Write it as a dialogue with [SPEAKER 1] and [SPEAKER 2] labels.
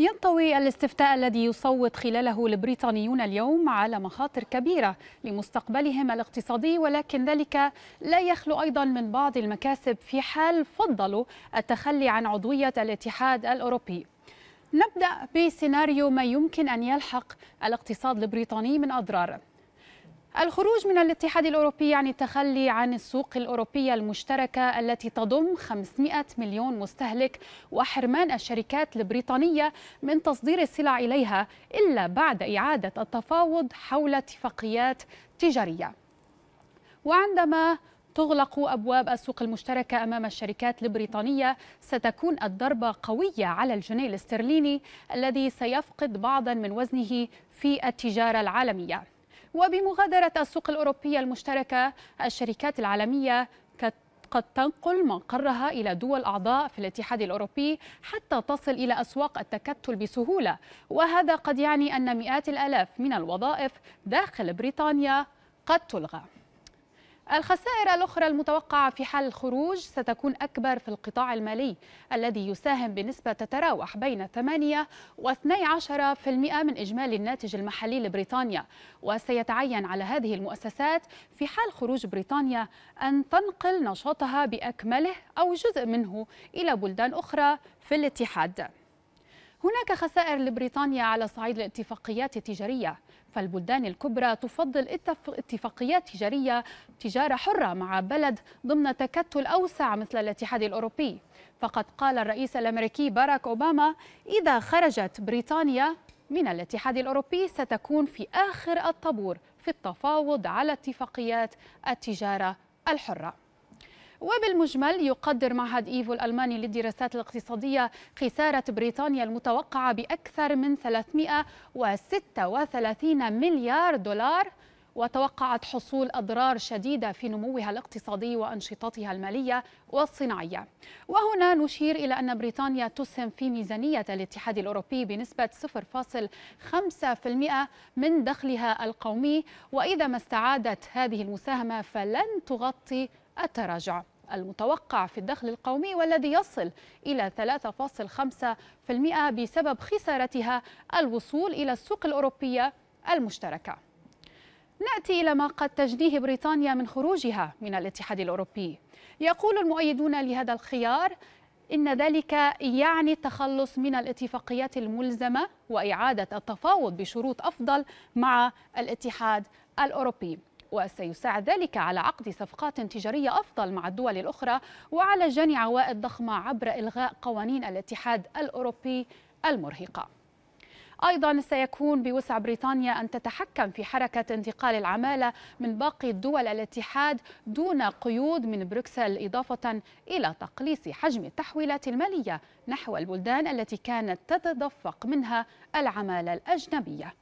[SPEAKER 1] ينطوي الاستفتاء الذي يصوت خلاله البريطانيون اليوم على مخاطر كبيرة لمستقبلهم الاقتصادي ولكن ذلك لا يخلو أيضا من بعض المكاسب في حال فضلوا التخلي عن عضوية الاتحاد الأوروبي نبدأ بسيناريو ما يمكن أن يلحق الاقتصاد البريطاني من أضرار الخروج من الاتحاد الأوروبي يعني التخلي عن السوق الأوروبية المشتركة التي تضم 500 مليون مستهلك وحرمان الشركات البريطانية من تصدير السلع إليها إلا بعد إعادة التفاوض حول اتفاقيات تجارية وعندما تغلق أبواب السوق المشتركة أمام الشركات البريطانية ستكون الضربة قوية على الجنيه الاسترليني الذي سيفقد بعضا من وزنه في التجارة العالمية وبمغادرة السوق الأوروبية المشتركة الشركات العالمية قد تنقل مقرها إلى دول أعضاء في الاتحاد الأوروبي حتى تصل إلى أسواق التكتل بسهولة وهذا قد يعني أن مئات الآلاف من الوظائف داخل بريطانيا قد تلغى الخسائر الأخرى المتوقعة في حال الخروج ستكون أكبر في القطاع المالي الذي يساهم بنسبة تتراوح بين 8 و 12% من إجمالي الناتج المحلي لبريطانيا وسيتعين على هذه المؤسسات في حال خروج بريطانيا أن تنقل نشاطها بأكمله أو جزء منه إلى بلدان أخرى في الاتحاد هناك خسائر لبريطانيا على صعيد الاتفاقيات التجارية فالبلدان الكبرى تفضل اتفاقيات تجارية تجارة حرة مع بلد ضمن تكتل أوسع مثل الاتحاد الأوروبي فقد قال الرئيس الأمريكي باراك أوباما إذا خرجت بريطانيا من الاتحاد الأوروبي ستكون في آخر الطابور في التفاوض على اتفاقيات التجارة الحرة وبالمجمل يقدر معهد إيفو الألماني للدراسات الاقتصادية خسارة بريطانيا المتوقعة بأكثر من 336 مليار دولار وتوقعت حصول أضرار شديدة في نموها الاقتصادي وأنشطتها المالية والصناعية وهنا نشير إلى أن بريطانيا تسهم في ميزانية الاتحاد الأوروبي بنسبة 0.5% من دخلها القومي وإذا ما استعادت هذه المساهمة فلن تغطي التراجع المتوقع في الدخل القومي والذي يصل إلى 3.5% بسبب خسارتها الوصول إلى السوق الأوروبية المشتركة ناتي الى ما قد تجنيه بريطانيا من خروجها من الاتحاد الاوروبي يقول المؤيدون لهذا الخيار ان ذلك يعني التخلص من الاتفاقيات الملزمه واعاده التفاوض بشروط افضل مع الاتحاد الاوروبي وسيساعد ذلك على عقد صفقات تجارية أفضل مع الدول الأخرى وعلى جني عوائد ضخمة عبر إلغاء قوانين الاتحاد الأوروبي المرهقة أيضا سيكون بوسع بريطانيا أن تتحكم في حركة انتقال العمالة من باقي دول الاتحاد دون قيود من بروكسل إضافة إلى تقليص حجم التحويلات المالية نحو البلدان التي كانت تتدفق منها العمالة الأجنبية